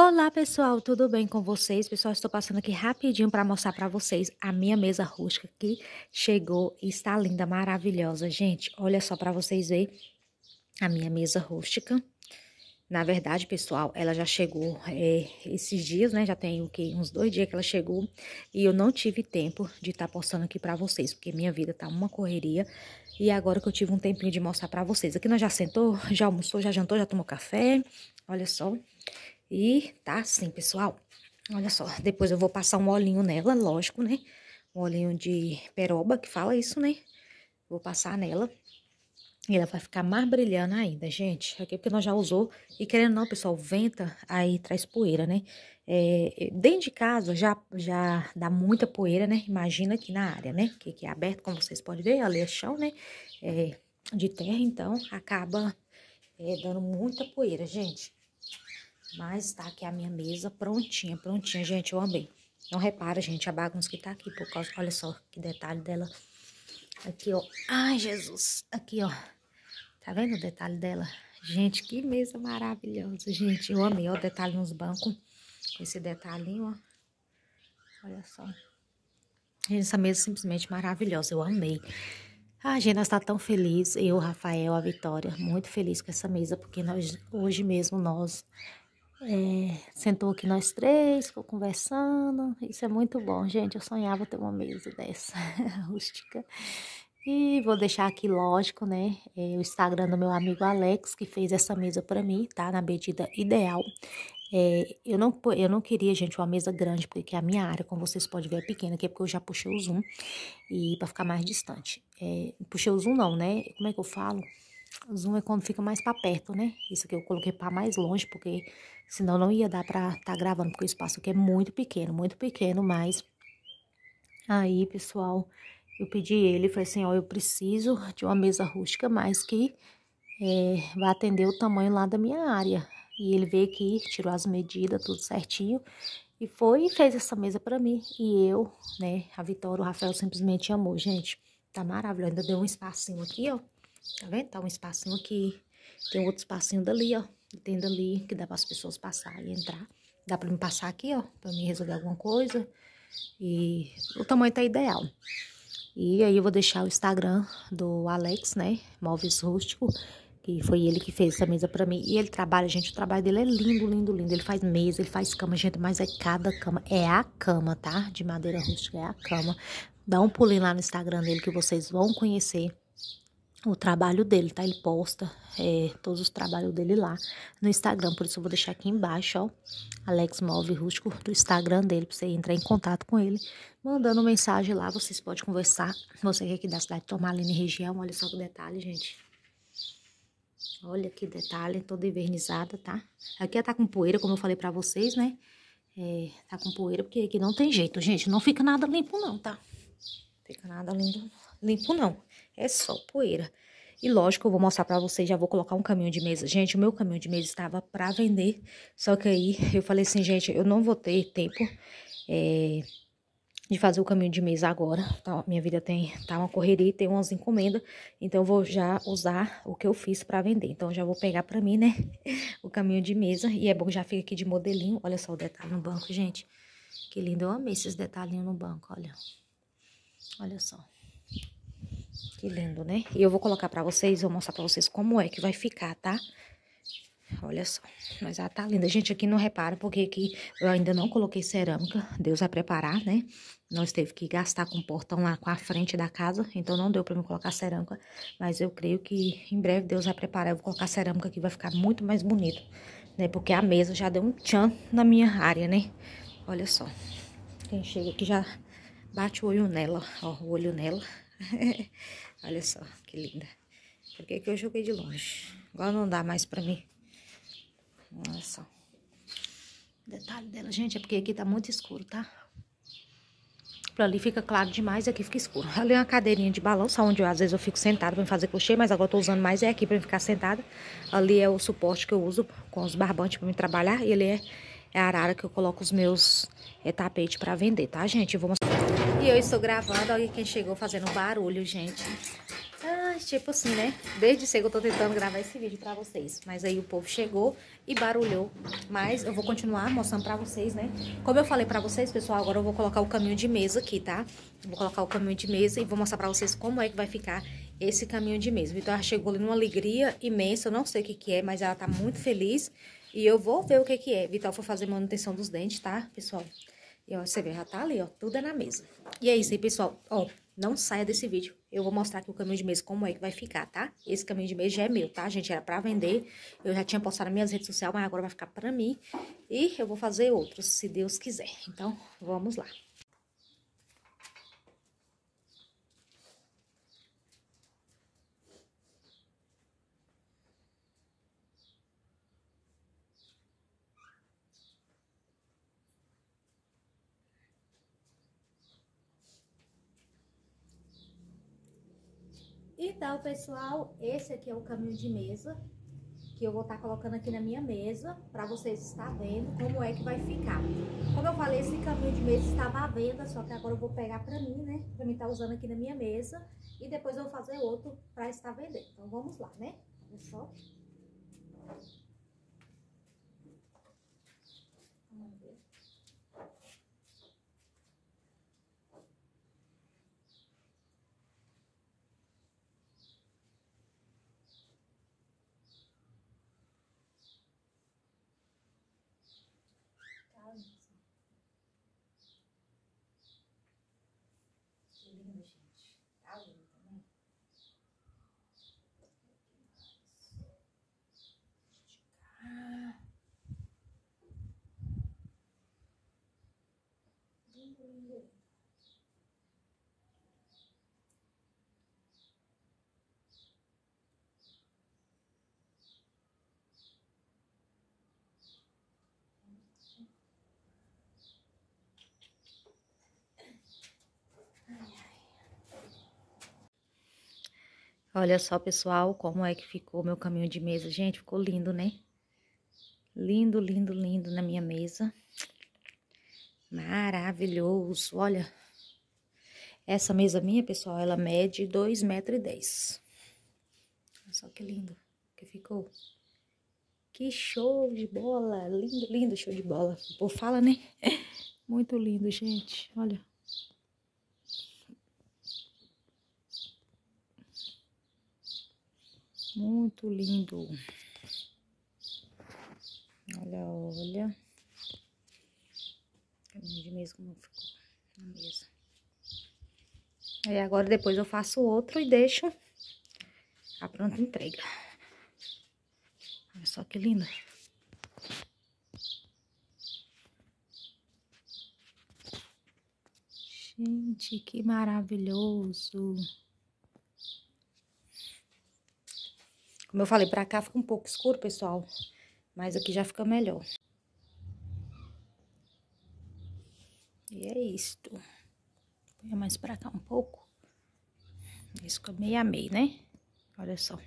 Olá pessoal, tudo bem com vocês? Pessoal, estou passando aqui rapidinho para mostrar para vocês a minha mesa rústica que chegou e está linda, maravilhosa. Gente, olha só para vocês verem a minha mesa rústica. Na verdade, pessoal, ela já chegou é, esses dias, né? Já tem o uns dois dias que ela chegou e eu não tive tempo de estar tá postando aqui para vocês, porque minha vida tá uma correria. E agora que eu tive um tempinho de mostrar para vocês, aqui nós já sentou, já almoçou, já jantou, já tomou café. Olha só. E tá assim, pessoal. Olha só, depois eu vou passar um olhinho nela, lógico, né? Um olhinho de peroba, que fala isso, né? Vou passar nela. E ela vai ficar mais brilhando ainda, gente. Aqui é porque nós já usou. E querendo não, pessoal, venta aí traz poeira, né? É, dentro de casa já, já dá muita poeira, né? Imagina aqui na área, né? Que, aqui é aberto, como vocês podem ver, ali é chão, né? É, de terra, então acaba é, dando muita poeira, gente. Mas tá aqui a minha mesa prontinha, prontinha, gente, eu amei. Não repara, gente, a bagunça que tá aqui, por causa, olha só que detalhe dela. Aqui, ó, ai, Jesus, aqui, ó, tá vendo o detalhe dela? Gente, que mesa maravilhosa, gente, eu amei, ó, o detalhe nos bancos, esse detalhinho, ó, olha só. Gente, essa mesa é simplesmente maravilhosa, eu amei. Ah, gente, nós tá tão feliz, eu, Rafael, a Vitória, muito feliz com essa mesa, porque nós, hoje mesmo, nós é, sentou aqui nós três, ficou conversando. Isso é muito bom, gente. Eu sonhava ter uma mesa dessa, rústica. E vou deixar aqui, lógico, né? É, o Instagram do meu amigo Alex, que fez essa mesa para mim, tá? Na medida ideal. É, eu, não, eu não queria, gente, uma mesa grande, porque a minha área, como vocês podem ver, é pequena, que é porque eu já puxei o zoom e para ficar mais distante. É, puxei o zoom não, né? Como é que eu falo? Zoom é quando fica mais pra perto, né? Isso aqui eu coloquei pra mais longe, porque senão não ia dar pra tá gravando, porque o espaço aqui é muito pequeno, muito pequeno, mas... Aí, pessoal, eu pedi ele, falei assim, ó, eu preciso de uma mesa rústica, mas que é, vai atender o tamanho lá da minha área. E ele veio aqui, tirou as medidas, tudo certinho, e foi e fez essa mesa pra mim. E eu, né, a Vitória, o Rafael simplesmente amou, gente. Tá maravilhoso, ainda deu um espacinho aqui, ó. Tá vendo? Tá um espacinho aqui. Tem outro espacinho dali, ó. Tem dali que dá para as pessoas passar e entrar. Dá para me passar aqui, ó. Para me resolver alguma coisa. E o tamanho tá ideal. E aí eu vou deixar o Instagram do Alex, né? Móveis Rústico. que foi ele que fez essa mesa para mim. E ele trabalha, gente, o trabalho dele é lindo, lindo, lindo. Ele faz mesa, ele faz cama, gente, mas é cada cama. É a cama, tá? De madeira rústica, é a cama. Dá um pulinho lá no Instagram dele que vocês vão conhecer o trabalho dele, tá? Ele posta é, todos os trabalhos dele lá no Instagram, por isso eu vou deixar aqui embaixo, ó, Alex Move Rústico, do Instagram dele, pra você entrar em contato com ele, mandando mensagem lá, vocês podem conversar, você que é aqui da cidade de Tomalina e região, olha só que detalhe, gente. Olha que detalhe, toda invernizada, tá? Aqui tá com poeira, como eu falei pra vocês, né? É, tá com poeira, porque aqui não tem jeito, gente, não fica nada limpo não, tá? Fica nada limpo, limpo não. É só poeira. E lógico, eu vou mostrar para vocês, já vou colocar um caminho de mesa. Gente, o meu caminho de mesa estava para vender, só que aí eu falei assim, gente, eu não vou ter tempo é, de fazer o caminho de mesa agora. Tá, minha vida tem tá uma correria, e tem umas encomendas, então eu vou já usar o que eu fiz para vender. Então já vou pegar para mim, né, o caminho de mesa e é bom já fica aqui de modelinho. Olha só o detalhe no banco, gente. Que lindo, eu amei esses detalhinhos no banco, olha. Olha só. Que lindo, né? E eu vou colocar pra vocês, vou mostrar pra vocês como é que vai ficar, tá? Olha só, mas ela tá linda. Gente, aqui não repara, porque aqui eu ainda não coloquei cerâmica. Deus vai preparar, né? Nós teve que gastar com o portão lá com a frente da casa, então não deu pra eu colocar cerâmica. Mas eu creio que em breve Deus vai preparar. Eu vou colocar cerâmica aqui, vai ficar muito mais bonito, né? Porque a mesa já deu um tchan na minha área, né? Olha só, quem chega aqui já bate o olho nela, ó, o olho nela. Olha só, que linda. Por que, que eu joguei de longe? Agora não dá mais pra mim. Olha só. O detalhe dela, gente, é porque aqui tá muito escuro, tá? Pra ali fica claro demais e aqui fica escuro. Ali é uma cadeirinha de balanço onde eu, às vezes eu fico sentada pra fazer crochê, mas agora eu tô usando mais é aqui pra ficar sentada. Ali é o suporte que eu uso com os barbantes pra me trabalhar. E ele é, é a arara que eu coloco os meus é, tapetes pra vender, tá, gente? Eu vou mostrar. E eu estou gravando, olha quem chegou fazendo barulho, gente. Ah, tipo assim, né? Desde cedo eu tô tentando gravar esse vídeo pra vocês. Mas aí o povo chegou e barulhou. Mas eu vou continuar mostrando pra vocês, né? Como eu falei pra vocês, pessoal, agora eu vou colocar o caminho de mesa aqui, tá? Vou colocar o caminho de mesa e vou mostrar pra vocês como é que vai ficar esse caminho de mesa. Então, ela chegou ali numa alegria imensa, eu não sei o que que é, mas ela tá muito feliz. E eu vou ver o que que é. Vital foi fazer manutenção dos dentes, tá, pessoal? E ó, você vê, já tá ali, ó, tudo é na mesa. E é isso aí, pessoal. Ó, não saia desse vídeo. Eu vou mostrar aqui o caminho de mesa, como é que vai ficar, tá? Esse caminho de mesa já é meu, tá, gente? Era pra vender. Eu já tinha postado nas minhas redes sociais, mas agora vai ficar pra mim. E eu vou fazer outros, se Deus quiser. Então, vamos lá. Então, pessoal, esse aqui é o caminho de mesa, que eu vou estar tá colocando aqui na minha mesa, para vocês estar vendo como é que vai ficar. Como eu falei, esse caminho de mesa estava à venda, só que agora eu vou pegar para mim, né? Para mim estar tá usando aqui na minha mesa, e depois eu vou fazer outro para estar vendendo. Então, vamos lá, né? Olha só. Olha só, pessoal, como é que ficou meu caminho de mesa. Gente, ficou lindo, né? Lindo, lindo, lindo na minha mesa. Maravilhoso, olha. Essa mesa minha, pessoal, ela mede 2,10 metros. Olha só que lindo que ficou. Que show de bola, lindo, lindo, show de bola. O povo fala, né? Muito lindo, gente, olha. Muito lindo. Olha, olha. de mesa como ficou na mesa. Aí é, agora depois eu faço outro e deixo a pronta entrega. Olha só que lindo. Gente, que maravilhoso. Como eu falei, pra cá fica um pouco escuro, pessoal. Mas aqui já fica melhor. E é isto. Põe mais pra cá um pouco. Isso fica meio a meio, né? Olha só.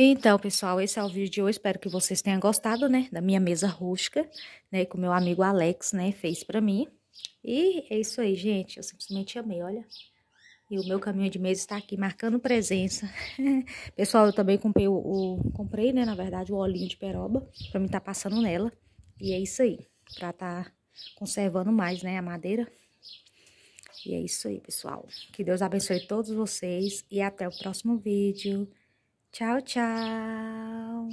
Então, pessoal, esse é o vídeo de hoje. Espero que vocês tenham gostado, né? Da minha mesa rústica, né? Que o meu amigo Alex, né? Fez pra mim. E é isso aí, gente. Eu simplesmente amei, olha. E o meu caminho de mesa está aqui, marcando presença. pessoal, eu também comprei, o, o, comprei, né? Na verdade, o olhinho de peroba. Pra mim estar tá passando nela. E é isso aí. Pra tá conservando mais, né? A madeira. E é isso aí, pessoal. Que Deus abençoe todos vocês. E até o próximo vídeo. Tchau, tchau.